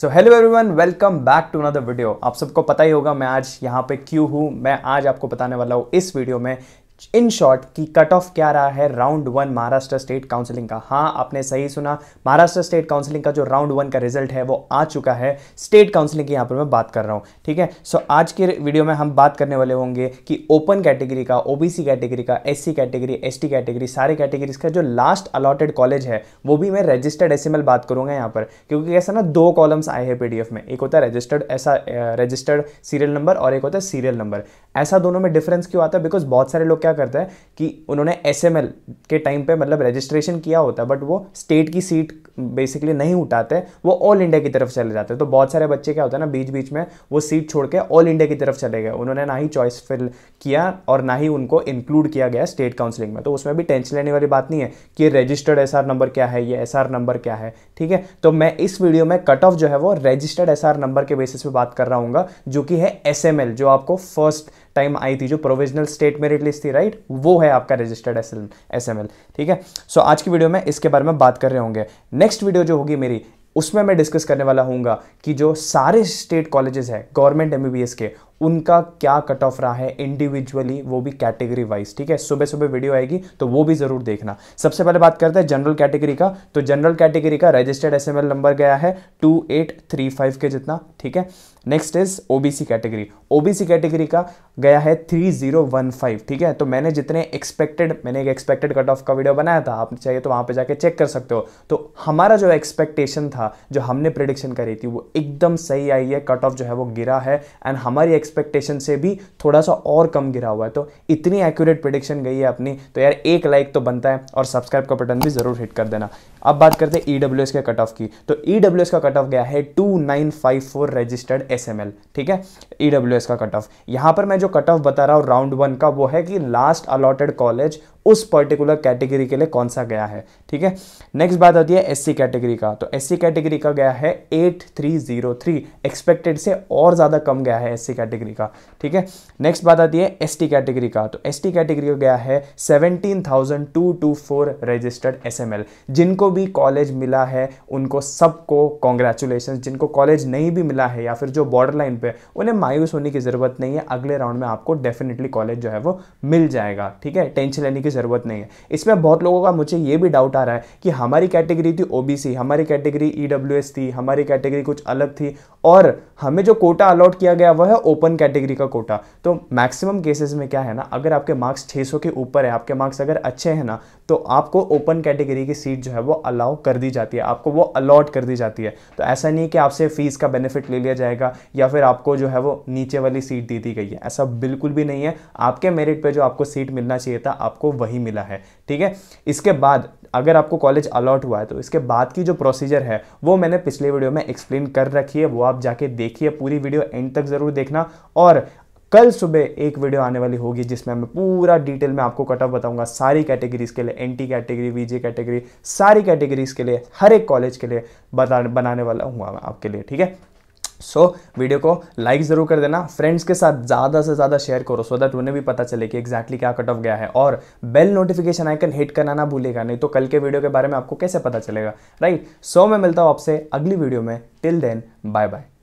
So hello everyone welcome back to another video आप सबको पता ही होगा मैं आज यहाँ पे क्यों हूँ मैं आज आपको बताने वाला हूँ इस वीडियो में इन शॉर्ट की कट ऑफ क्या रहा है round one Maharashtra state counselling का हाँ आपने सही सुना महाराष्ट्र स्टेट काउंसिलिंग का जो राउंड वन का रिजल्ट है वो आ चुका है स्टेट काउंसिलिंग की यहाँ पर मैं बात कर रहा हूँ ठीक है सो so, आज के वीडियो में हम बात करने वाले होंगे कि ओपन कैटेगरी का ओबीसी कैटेगरी का एस कैटेगरी एस कैटेगरी सारे कैटेगरीज का जो लास्ट अलॉटेड कॉलेज है वो भी मैं रजिस्टर्ड एस बात करूंगा यहाँ पर क्योंकि कैसा ना दो कॉलम्स आए हैं पी में एक होता है रजिस्टर्ड ऐसा रजिस्टर्ड सीरियल नंबर और एक होता है सीरियल नंबर ऐसा दोनों में डिफरेंस क्यों आता है बिकॉज बहुत सारे लोग क्या करता है कि उन्होंने एस के टाइम पे मतलब रजिस्ट्रेशन किया होता है बट वो स्टेट की सीट बेसिकली नहीं उठाते वो ऑल इंडिया की तरफ चले जाते हैं तो बहुत सारे बच्चे क्या होता है ना बीच बीच में वो सीट छोड़ के ऑल इंडिया की तरफ चले गए उन्होंने ना ही चॉइस फिल किया और ना ही उनको इंक्लूड किया गया स्टेट काउंसलिंग में तो उसमें भी टेंशन लेने वाली बात नहीं है कि रजिस्टर्ड एस नंबर क्या है ये एस नंबर क्या है ठीक है तो मैं इस वीडियो में कट ऑफ जो है वो रजिस्टर्ड एस नंबर के बेसिस पे बात कर रहा हूँ जो कि है एस जो आपको फर्स्ट टाइम आई थी जो प्रोविजनल स्टेट मेरिट लिस्ट थी राइट वो है आपका रजिस्टर्ड एस एल ठीक है सो आज की वीडियो में इसके बारे में बात कर रहे होंगे नेक्स्ट वीडियो जो होगी मेरी उसमें मैं डिस्कस करने वाला हूँ कि जो सारे स्टेट कॉलेजेस हैं गवर्नमेंट एम के उनका क्या कट ऑफ रहा है इंडिविजुअली वो भी कैटेगरी वाइज ठीक है सुबह सुबह वीडियो आएगी तो वो भी ज़रूर देखना सबसे पहले बात करते हैं जनरल कैटेगरी का तो जनरल कैटेगरी का रजिस्टर्ड एसएमएल नंबर गया है टू के जितना ठीक है next is OBC category OBC category का गया है 3015 ठीक है तो मैंने जितने एक्सपेक्टेड मैंने एक एक्सपेक्टेड कट ऑफ का वीडियो बनाया था आप चाहिए तो वहां पे जाके चेक कर सकते हो तो हमारा जो एक्सपेक्टेशन था जो हमने प्रिडिक्शन करी थी वो एकदम सही आई है कट ऑफ जो है वो गिरा है एंड हमारी एक्सपेक्टेशन से भी थोड़ा सा और कम गिरा हुआ है तो इतनी एक्यूरेट प्रिडिक्शन गई है अपनी तो यार एक लाइक तो बनता है और सब्सक्राइब का बटन भी ज़रूर हिट कर देना अब बात करते हैं ई e के कट ऑफ की तो ई e का कट ऑफ गया है टू रजिस्टर्ड एस ठीक है ई e का कट ऑफ यहाँ पर मैं जो कट ऑफ बता रहा हूँ राउंड वन का वो है कि लास्ट अलॉटेड कॉलेज उस पर्टिकुलर कैटेगरी के लिए कौन सा गया है ठीक है नेक्स्ट बात आती है एससी कैटेगरी का तो एससी कैटेगरी का गया है eight three zero three expected से और ज़्यादा कम गया है एससी कैटेगरी का ठीक है नेक्स्ट बात आती है एसटी कैटेगरी का तो एसटी कैटेगरी का गया है seventeen thousand two two four registered S जिनको भी कॉलेज मिला है उनको सबको कॉन्ग्रेचुलेशन जिनको कॉलेज नहीं भी मिला है या फिर जो बॉर्डर लाइन पे उन्हें मायूस होने की ज़रूरत नहीं है अगले राउंड में आपको डेफिनेटली कॉलेज जो है वो मिल जाएगा ठीक है टेंशन लेने की ज़रूरत नहीं है इसमें बहुत लोगों का मुझे ये भी डाउट आ रहा है कि हमारी कैटेगरी थी ओबीसी हमारी कैटेगरी ई e थी हमारी कैटेगरी कुछ अलग थी और हमें जो कोटा अलॉट किया गया वह है ओपन कैटेगरी का कोटा तो मैक्सिमम केसेस में क्या है ना अगर आपके मार्क्स छः के ऊपर है आपके मार्क्स अगर अच्छे हैं ना तो आपको ओपन कैटेगरी की सीट जो है वो अलाउ कर दी जाती है आपको वो अलॉट कर दी जाती है तो ऐसा नहीं कि आपसे फीस का बेनिफिट ले लिया जाएगा या फिर आपको जो है वो नीचे वाली सीट दे दी गई है ऐसा बिल्कुल भी नहीं है आपके मेरिट पर जो आपको सीट मिलना चाहिए था आपको वही मिला है ठीक है इसके बाद अगर आपको कॉलेज अलॉट हुआ है तो इसके बाद की जो प्रोसीजर है वो मैंने पिछले वीडियो में एक्सप्लेन कर रखी है वो आप जाके देखिए पूरी वीडियो एंड तक ज़रूर देखना और कल सुबह एक वीडियो आने वाली होगी जिसमें मैं पूरा डिटेल में आपको कटअप बताऊंगा सारी कैटेगरीज के लिए एनटी कैटेगरी वीजे कैटेगरी सारी कैटेगरीज के लिए हर एक कॉलेज के लिए बता बनाने वाला हूँ आपके लिए ठीक है सो so, वीडियो को लाइक ज़रूर कर देना फ्रेंड्स के साथ ज़्यादा से ज़्यादा शेयर करो सो दैट उन्हें भी पता चले कि एग्जैक्टली क्या कट ऑफ गया है और बेल नोटिफिकेशन आइकन हिट करना ना भूलेगा नहीं तो कल के वीडियो के बारे में आपको कैसे पता चलेगा राइट right? सो so, मैं मिलता हूँ आपसे अगली वीडियो में टिल देन बाय बाय